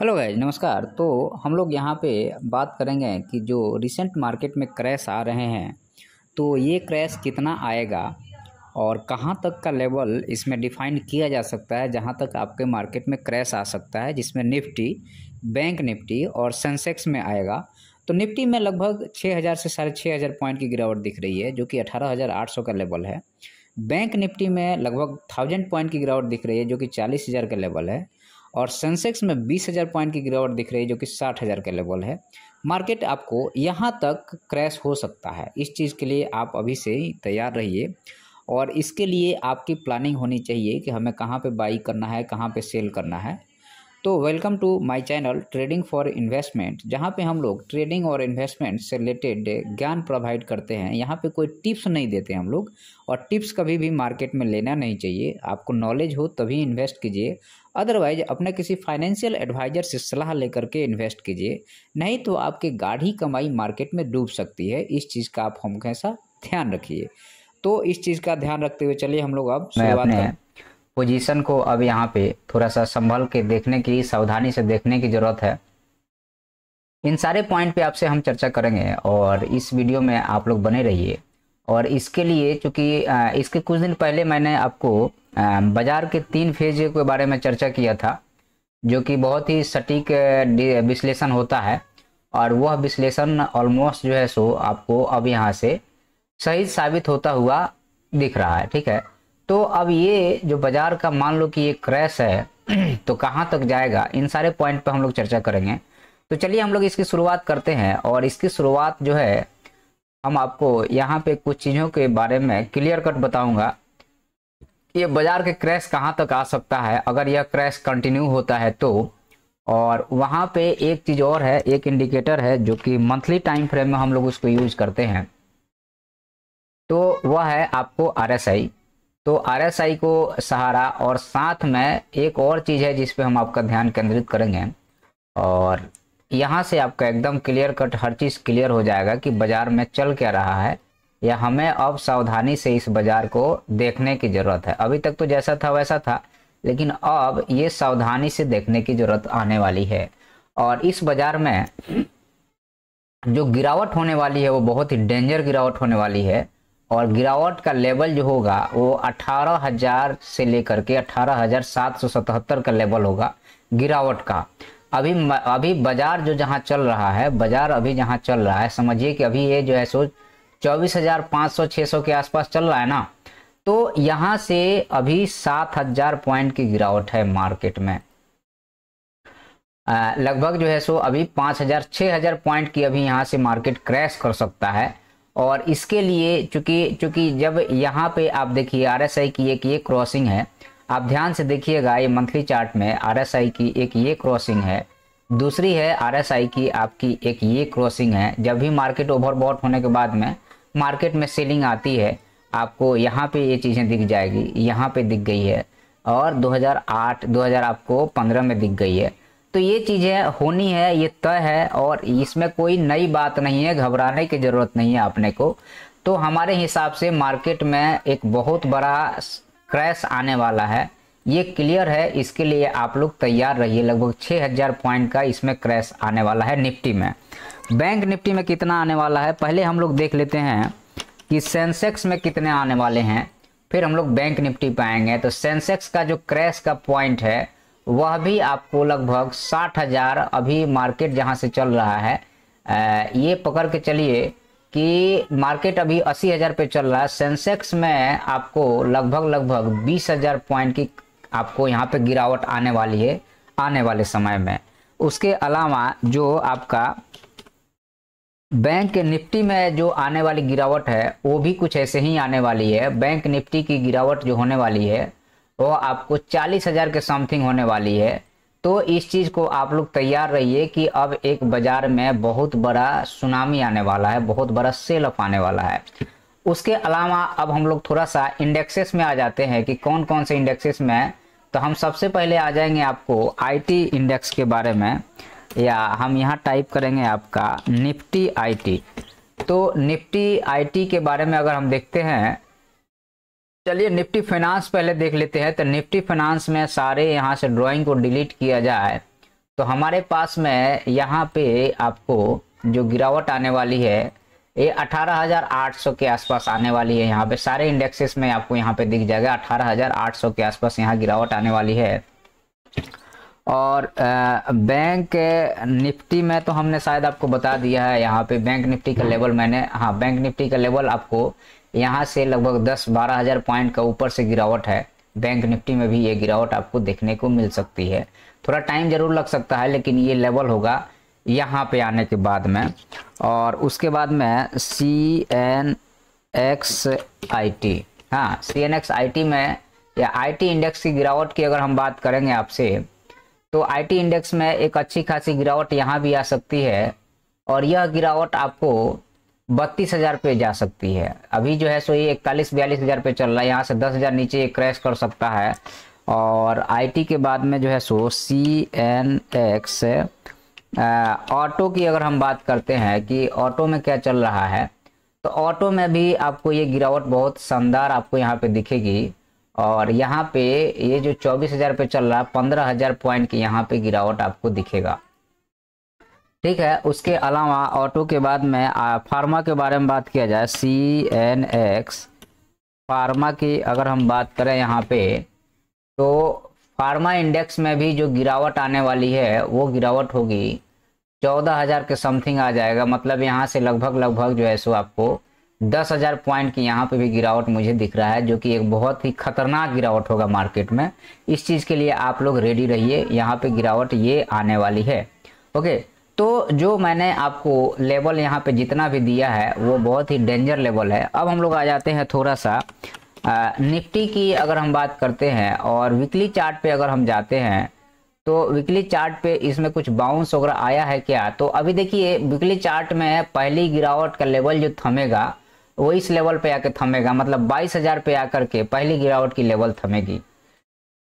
hello guys नमस्कार तो हम लोग यहाँ पे बात करेंगे कि जो रिसेंट मार्केट में क्रैश आ रहे हैं तो ये क्रैश कितना आएगा और कहाँ तक का लेवल इसमें डिफाइन किया जा सकता है जहाँ तक आपके मार्केट में क्रैश आ सकता है जिसमें निफ्टी बैंक निफ्टी और सेंसेक्स में आएगा तो निफ्टी में लगभग 6000 से साढ़े छः हज़ार पॉइंट की गिरावट दिख रही है जो कि 18,800 का लेवल है बैंक निफ्टी में लगभग थाउजेंड पॉइंट की गिरावट दिख रही है जो कि चालीस हज़ार का लेवल है और सेंसेक्स में बीस हज़ार पॉइंट की गिरावट दिख रही है जो कि साठ हज़ार का लेवल है मार्केट आपको यहाँ तक क्रैश हो सकता है इस चीज़ के लिए आप अभी से ही तैयार रहिए और इसके लिए आपकी प्लानिंग होनी चाहिए कि हमें कहाँ पे बाई करना है कहाँ पे सेल करना है तो welcome to my channel trading for investment जहाँ पे हम लोग ट्रेडिंग और इन्वेस्टमेंट से रिलेटेड ज्ञान प्रोवाइड करते हैं यहाँ पे कोई टिप्स नहीं देते हम लोग और टिप्स कभी भी मार्केट में लेना नहीं चाहिए आपको नॉलेज हो तभी इन्वेस्ट कीजिए अदरवाइज अपने किसी फाइनेंशियल एडवाइजर से सलाह लेकर के इन्वेस्ट कीजिए नहीं तो आपकी गाढ़ी कमाई मार्केट में डूब सकती है इस चीज़ का आप हमेशा ध्यान रखिए तो इस चीज़ का ध्यान रखते हुए चलिए हम लोग अब शुरुआत पोजीशन को अब यहाँ पे थोड़ा सा संभल के देखने की सावधानी से देखने की ज़रूरत है इन सारे पॉइंट पे आपसे हम चर्चा करेंगे और इस वीडियो में आप लोग बने रहिए और इसके लिए चूँकि इसके कुछ दिन पहले मैंने आपको बाज़ार के तीन फेज के बारे में चर्चा किया था जो कि बहुत ही सटीक विश्लेषण होता है और वह विश्लेषण ऑलमोस्ट जो है सो आपको अब यहाँ से सही साबित होता हुआ दिख रहा है ठीक है तो अब ये जो बाज़ार का मान लो कि ये क्रैश है तो कहाँ तक जाएगा इन सारे पॉइंट पर हम लोग चर्चा करेंगे तो चलिए हम लोग इसकी शुरुआत करते हैं और इसकी शुरुआत जो है हम आपको यहाँ पे कुछ चीज़ों के बारे में क्लियर कट बताऊंगा कि ये बाज़ार के क्रैश कहाँ तक आ सकता है अगर यह क्रैश कंटिन्यू होता है तो और वहाँ पे एक चीज़ और है एक इंडिकेटर है जो कि मंथली टाइम फ्रेम में हम लोग उसको यूज करते हैं तो वह है आपको आर तो आर को सहारा और साथ में एक और चीज़ है जिसपे हम आपका ध्यान केंद्रित करेंगे और यहाँ से आपका एकदम क्लियर कट हर चीज़ क्लियर हो जाएगा कि बाज़ार में चल क्या रहा है या हमें अब सावधानी से इस बाज़ार को देखने की ज़रूरत है अभी तक तो जैसा था वैसा था लेकिन अब ये सावधानी से देखने की ज़रूरत आने वाली है और इस बाज़ार में जो गिरावट होने वाली है वो बहुत ही डेंजर गिरावट होने वाली है और गिरावट का लेवल जो होगा वो 18,000 से लेकर के 18,777 का लेवल होगा गिरावट का अभी अभी बाजार जो जहाँ चल रहा है बाजार अभी जहाँ चल रहा है समझिए कि अभी ये जो है सो चौबीस हजार पाँच सौ छः सौ के आसपास चल रहा है ना तो यहाँ से अभी सात हजार पॉइंट की गिरावट है मार्केट में लगभग जो है सो अभी पाँच हजार छः हजार पॉइंट की अभी यहाँ से मार्केट क्रैश कर सकता है और इसके लिए चूंकि चूंकि जब यहाँ पे आप देखिए आर एस आई की एक ये क्रॉसिंग है आप ध्यान से देखिएगा ये मंथली चार्ट में आरएसआई की एक ये क्रॉसिंग है दूसरी है आरएसआई की आपकी एक ये क्रॉसिंग है जब भी मार्केट ओवरबॉट होने के बाद में मार्केट में सेलिंग आती है आपको यहाँ पे ये चीज़ें दिख जाएगी यहाँ पे दिख गई है और 2008 2000 आपको 15 में दिख गई है तो ये चीज़ें होनी है ये तय है और इसमें कोई नई बात नहीं है घबराने की ज़रूरत नहीं है आपने को तो हमारे हिसाब से मार्केट में एक बहुत बड़ा क्रैश आने वाला है ये क्लियर है इसके लिए आप लोग तैयार रहिए लगभग 6000 पॉइंट का इसमें क्रैश आने वाला है निफ्टी में बैंक निफ्टी में कितना आने वाला है पहले हम लोग देख लेते हैं कि सेंसेक्स में कितने आने वाले हैं फिर हम लोग बैंक निफ्टी पे आएंगे तो सेंसेक्स का जो क्रैश का पॉइंट है वह भी आपको लगभग साठ हज़ार अभी मार्केट जहाँ से चल रहा है ये पकड़ के चलिए कि मार्केट अभी अस्सी हज़ार पे चल रहा है सेंसेक्स में आपको लगभग लगभग बीस हज़ार पॉइंट की आपको यहाँ पे गिरावट आने वाली है आने वाले समय में उसके अलावा जो आपका बैंक के निफ्टी में जो आने वाली गिरावट है वो भी कुछ ऐसे ही आने वाली है बैंक निफ्टी की गिरावट जो होने वाली है वो आपको चालीस हज़ार के समथिंग होने वाली है तो इस चीज़ को आप लोग तैयार रहिए कि अब एक बाज़ार में बहुत बड़ा सुनामी आने वाला है बहुत बड़ा सेल अप आने वाला है उसके अलावा अब हम लोग थोड़ा सा इंडेक्सेस में आ जाते हैं कि कौन कौन से इंडेक्सेस में तो हम सबसे पहले आ जाएंगे आपको आईटी इंडेक्स के बारे में या हम यहाँ टाइप करेंगे आपका निफ्टी आईटी तो निफ्टी आईटी के बारे में अगर हम देखते हैं चलिए निफ्टी फाइनेंस पहले देख लेते हैं तो निफ्टी फाइनेंस में सारे यहाँ से ड्राइंग को डिलीट किया जाए तो हमारे पास में यहाँ पे आपको जो गिरावट आने वाली है ये 18,800 के आसपास आने वाली है यहाँ पे सारे इंडेक्सेस में आपको यहाँ पे दिख जाएगा 18,800 के आसपास यहाँ गिरावट आने वाली है और बैंक निफ्टी में तो हमने शायद आपको बता दिया है यहाँ पे बैंक निफ्टी का लेवल मैंने हाँ बैंक निफ्टी का लेवल आपको यहाँ से लगभग दस बारह हज़ार पॉइंट का ऊपर से गिरावट है बैंक निफ्टी में भी ये गिरावट आपको देखने को मिल सकती है थोड़ा टाइम ज़रूर लग सकता है लेकिन ये लेवल होगा यहाँ पे आने के बाद में और उसके बाद में C N X I T हाँ C N X I T में या आई टी इंडेक्स की गिरावट की अगर हम बात करेंगे आपसे तो आई टी इंडेक्स में एक अच्छी खासी गिरावट यहाँ भी आ सकती है और यह गिरावट आपको बत्तीस हज़ार पे जा सकती है अभी जो है सो ये इकतालीस बयालीस हज़ार पे चल रहा है यहाँ से दस हज़ार नीचे ये क्रैश कर सकता है और आईटी के बाद में जो है सो सी एन एक्स ऑटो की अगर हम बात करते हैं कि ऑटो में क्या चल रहा है तो ऑटो में भी आपको ये गिरावट बहुत शानदार आपको यहाँ पे दिखेगी और यहाँ पे ये जो चौबीस हज़ार पे चल रहा है पंद्रह हज़ार पॉइंट की यहाँ पे गिरावट आपको दिखेगा ठीक है उसके अलावा ऑटो के बाद में फार्मा के बारे में बात किया जाए सी एन एक्स फार्मा की अगर हम बात करें यहाँ पे तो फार्मा इंडेक्स में भी जो गिरावट आने वाली है वो गिरावट होगी चौदह हज़ार के समथिंग आ जाएगा मतलब यहाँ से लगभग लगभग जो है सो आपको दस हज़ार पॉइंट की यहाँ पे भी गिरावट मुझे दिख रहा है जो कि एक बहुत ही खतरनाक गिरावट होगा मार्केट में इस चीज़ के लिए आप लोग रेडी रहिए यहाँ पे गिरावट ये आने वाली है ओके तो जो मैंने आपको लेवल यहाँ पे जितना भी दिया है वो बहुत ही डेंजर लेवल है अब हम लोग आ जाते हैं थोड़ा सा निफ्टी की अगर हम बात करते हैं और वीकली चार्ट पे अगर हम जाते हैं तो वीकली चार्ट पे इसमें कुछ बाउंस वगैरह आया है क्या तो अभी देखिए वीकली चार्ट में पहली गिरावट का लेवल जो थमेगा वो इस लेवल पे आके थमेगा मतलब बाईस हजार पे आकर के पहली गिरावट की लेवल थमेगी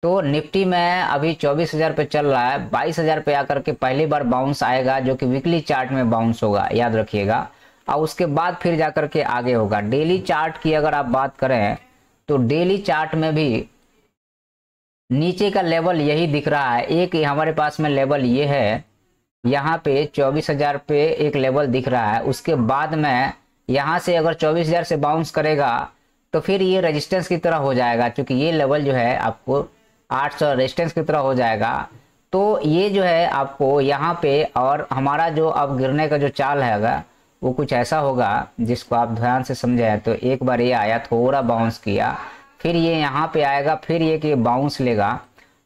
तो निफ्टी में अभी चौबीस हजार पे चल रहा है बाईस हजार पे आकर के पहली बार बाउंस आएगा जो कि वीकली चार्ट में बाउंस होगा याद रखिएगा और उसके बाद फिर जाकर के आगे होगा डेली चार्ट की अगर आप बात करें तो डेली चार्ट में भी नीचे का लेवल यही दिख रहा है एक हमारे पास में लेवल ये है यहाँ पे चौबीस हजार पे एक लेवल दिख रहा है उसके बाद में यहाँ से अगर चौबीस हजार से बाउंस करेगा तो फिर ये रेजिस्टेंस की तरह हो जाएगा क्योंकि ये लेवल जो है आपको आठ सौ रेजिस्टेंस की तरह हो जाएगा तो ये जो है आपको यहाँ पे और हमारा जो अब गिरने का जो चाल हैगा वो कुछ ऐसा होगा जिसको आप ध्यान से समझें तो एक बार ये आया थोड़ा बाउंस किया फिर ये यहाँ पे आएगा फिर ये कि बाउंस लेगा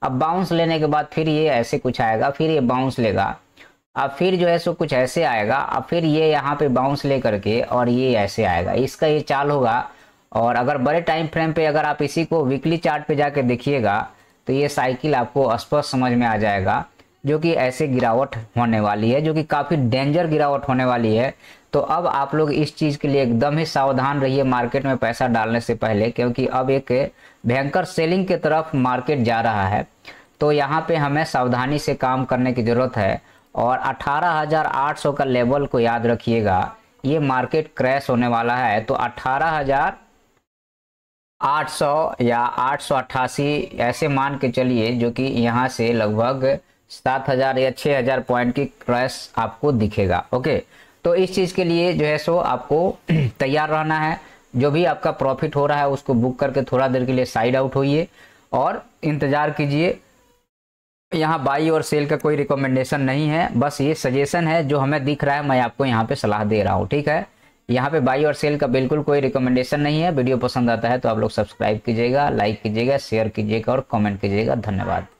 अब बाउंस लेने के बाद फिर ये ऐसे कुछ आएगा फिर ये बाउंस लेगा अब फिर जो है सो कुछ ऐसे आएगा अब फिर ये यहाँ पे बाउंस ले करके और ये ऐसे आएगा इसका ये चाल होगा और अगर बड़े टाइम फ्रेम पे अगर आप इसी को वीकली चार्ट पे जाके देखिएगा तो ये साइकिल आपको स्पष्ट समझ में आ जाएगा जो कि ऐसे गिरावट होने वाली है जो कि काफ़ी डेंजर गिरावट होने वाली है तो अब आप लोग इस चीज़ के लिए एकदम ही सावधान रहिए मार्केट में पैसा डालने से पहले क्योंकि अब एक भयंकर सेलिंग के तरफ मार्केट जा रहा है तो यहाँ पे हमें सावधानी से काम करने की ज़रूरत है और 18,800 का लेवल को याद रखिएगा ये मार्केट क्रैश होने वाला है तो अठारह 800 या आठ ऐसे मान के चलिए जो कि यहाँ से लगभग 7000 या 6000 पॉइंट की क्रैश आपको दिखेगा ओके तो इस चीज़ के लिए जो है सो आपको तैयार रहना है जो भी आपका प्रॉफिट हो रहा है उसको बुक करके थोड़ा देर के लिए साइड आउट होइए और इंतज़ार कीजिए यहाँ बाई और सेल का कोई रिकमेंडेशन नहीं है बस ये सजेशन है जो हमें दिख रहा है मैं आपको यहाँ पे सलाह दे रहा हूँ ठीक है यहाँ पे बाई और सेल का बिल्कुल कोई रिकमेंडेशन नहीं है वीडियो पसंद आता है तो आप लोग सब्सक्राइब कीजिएगा लाइक कीजिएगा शेयर कीजिएगा और कमेंट कीजिएगा धन्यवाद